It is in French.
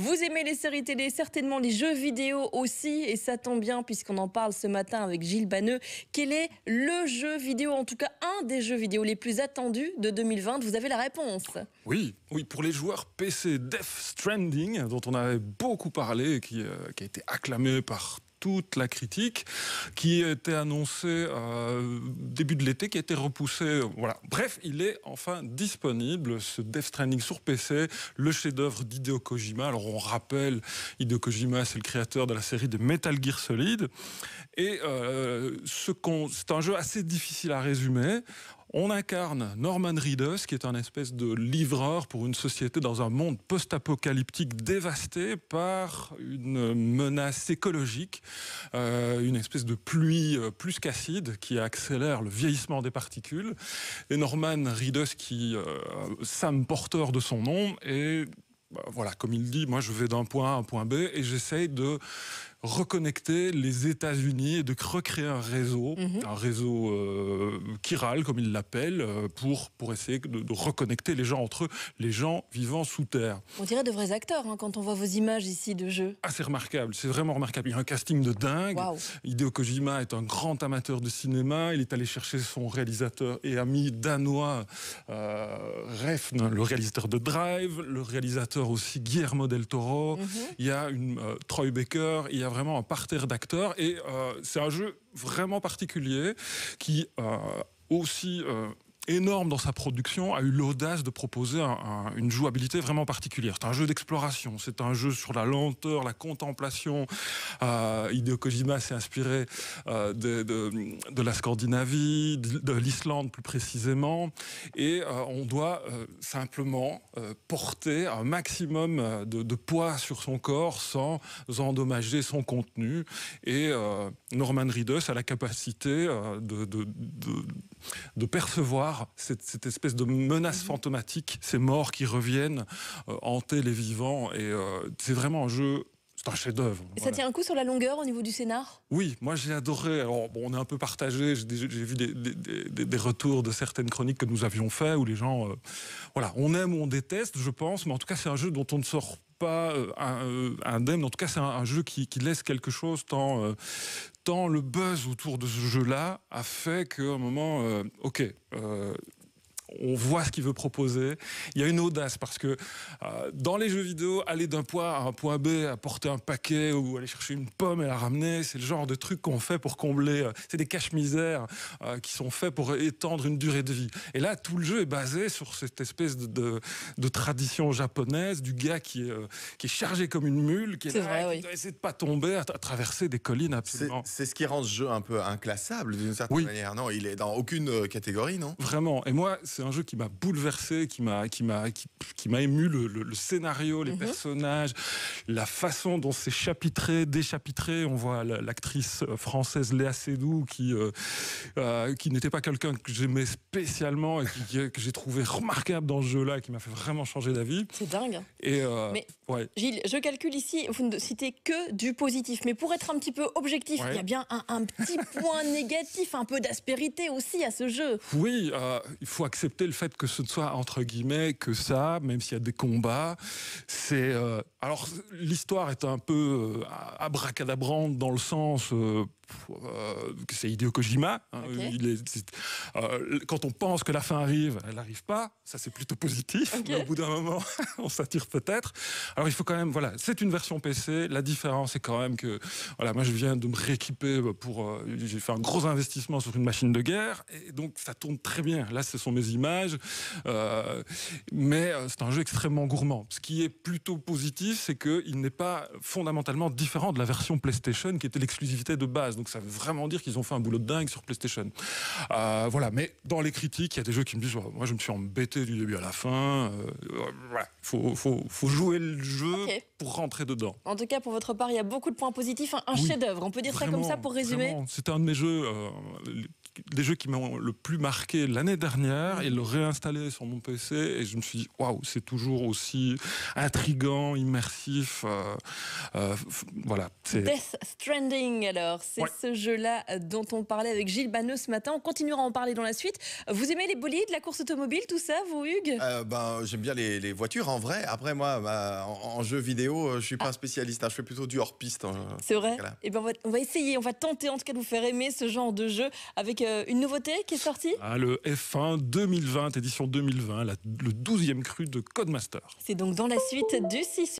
Vous aimez les séries télé, certainement les jeux vidéo aussi, et ça tombe bien puisqu'on en parle ce matin avec Gilles Banneux. Quel est le jeu vidéo, en tout cas un des jeux vidéo les plus attendus de 2020 Vous avez la réponse. Oui, oui, pour les joueurs PC, Death Stranding, dont on avait beaucoup parlé, qui, euh, qui a été acclamé par toute la critique qui était annoncée euh, début de l'été, qui a été repoussée. Euh, voilà. Bref, il est enfin disponible ce Death Stranding sur PC, le chef-d'œuvre d'Hideo Kojima. Alors on rappelle, Hideo Kojima, c'est le créateur de la série de Metal Gear Solid. Et euh, ce c'est un jeu assez difficile à résumer. On incarne Norman Reedus, qui est un espèce de livreur pour une société dans un monde post-apocalyptique dévasté par une menace écologique, euh, une espèce de pluie euh, plus qu'acide qui accélère le vieillissement des particules. Et Norman Reedus, qui euh, Sam porteur de son nom, et bah, voilà, comme il dit, moi je vais d'un point A à un point B et j'essaye de reconnecter les États-Unis et de recréer un réseau, mhm. un réseau euh, chiral comme ils l'appellent, euh, pour, pour essayer de, reconnecter les gens entre eux, les gens vivant sous terre. On dirait de vrais acteurs hein, quand on voit vos images ici de jeu. Ah, c'est remarquable, c'est vraiment remarquable. Il y a un casting de dingue. Hideo Kojima est un grand amateur de cinéma. Il est allé chercher son réalisateur et ami danois euh, Refn, le réalisateur de Drive, le réalisateur aussi Guillermo del Toro. Mhm. Il y a une, euh, Troy Baker, il y a vraiment un parterre d'acteurs et euh, c'est un jeu vraiment particulier qui euh, aussi euh, énorme dans sa production, a eu l'audace de proposer une jouabilité vraiment particulière. C'est un jeu d'exploration, c'est un jeu sur la lenteur, la contemplation. Euh, Hideo Kojima s'est inspiré euh, de, la Scandinavie, de, l'Islande plus précisément, et euh, on doit euh, simplement porter un maximum de, poids sur son corps sans endommager son contenu. Et Norman Reedus a la capacité de de percevoir cette, espèce de menace fantomatique, ces morts qui reviennent euh, hanter les vivants. Et euh, c'est vraiment un jeu c'est un chef-d'œuvre. Ça tient un coup sur la longueur au niveau du scénar Oui, moi j'ai adoré. on est un peu partagé. J'ai vu des, retours de certaines chroniques que nous avions fait où les gens. Euh, voilà, on aime ou on déteste, je pense, mais en tout cas, c'est un jeu dont on ne sort pas euh, euh, indemne. En tout cas, c'est un, jeu qui, laisse quelque chose tant, euh, tant le buzz autour de ce jeu-là a fait qu'à un moment, ok, on voit ce qu'il veut proposer. Il y a une audace parce que euh, dans les jeux vidéo, aller d'un point à un point B, apporter un paquet ou aller chercher une pomme et la ramener, c'est le genre de truc qu'on fait pour combler. Euh, c'est des caches-misères euh, qui sont faits pour étendre une durée de vie. Et là, tout le jeu est basé sur cette espèce de, tradition japonaise du gars qui est, chargé comme une mule, qui, essaie de ne de pas tomber, à, traverser des collines absolument. C'est ce qui rend ce jeu un peu inclassable d'une certaine manière. Non, il est dans aucune catégorie, non Vraiment. Et moi, c'est un jeu qui m'a bouleversé, qui m'a qui m'a qui, m'a ému le, scénario, les mhm. personnages, la façon dont c'est chapitré, déchapitré. On voit l'actrice euh, française Léa Seydoux qui euh, euh, qui n'était pas quelqu'un que j'aimais spécialement et que j'ai trouvé remarquable dans ce jeu-là, qui m'a fait vraiment changer d'avis. C'est dingue. Et ouais. Gilles, je calcule ici, vous ne citez que du positif, mais pour être un petit peu objectif, il y a bien un, petit point négatif, un peu d'aspérité aussi à ce jeu. Oui, il faut accepter le fait que ce ne soit entre guillemets que ça, même s'il y a des combats. C'est euh, alors l'histoire est un peu euh, abracadabrante dans le sens euh, que c'est Hideo Kojima. Hein, quand on pense que la fin arrive, elle n'arrive pas. Ça c'est plutôt positif. au bout d'un moment, on s'attire peut-être. Alors il faut quand même voilà, c'est une version PC. La différence c'est quand même que voilà, moi je viens de me rééquiper pour j'ai fait un gros investissement sur une machine de guerre et donc ça tourne très bien. Là ce sont mes images euh, mais euh, c'est un jeu extrêmement gourmand. Ce qui est plutôt positif, c'est qu'il n'est pas fondamentalement différent de la version PlayStation qui était l'exclusivité de base. Donc ça veut vraiment dire qu'ils ont fait un boulot de dingue sur PlayStation. Euh, voilà, mais dans les critiques, il y a des jeux qui me disent moi je me suis embêté du début à la fin. Il faut, jouer le jeu pour rentrer dedans. En tout cas, pour votre part, il y a beaucoup de points positifs. Un, chef-d'œuvre, on peut dire ça comme ça pour résumer. C'était un de mes jeux des jeux qui m'ont le plus marqué l'année dernière et mhm. le réinstaller sur mon PC et je me suis dit waouh c'est toujours aussi intrigant immersif euh, euh, voilà Death Stranding alors c'est ce jeu là euh, dont on parlait avec Gilles Bano ce matin on continuera à en parler dans la suite vous aimez les bolides la course automobile tout ça vous Hugues ben j'aime bien les, voitures en vrai après moi bah, en, jeu vidéo je suis pas ah. un spécialiste hein. je fais plutôt du hors piste hein, c'est vrai et eh ben on va, on va essayer on va tenter en tout cas de vous faire aimer ce genre de jeu avec euh, une nouveauté qui est sortie ah, Le F1 2020, édition 2020, le 12e cru de Codemaster. C'est donc dans la suite du 6.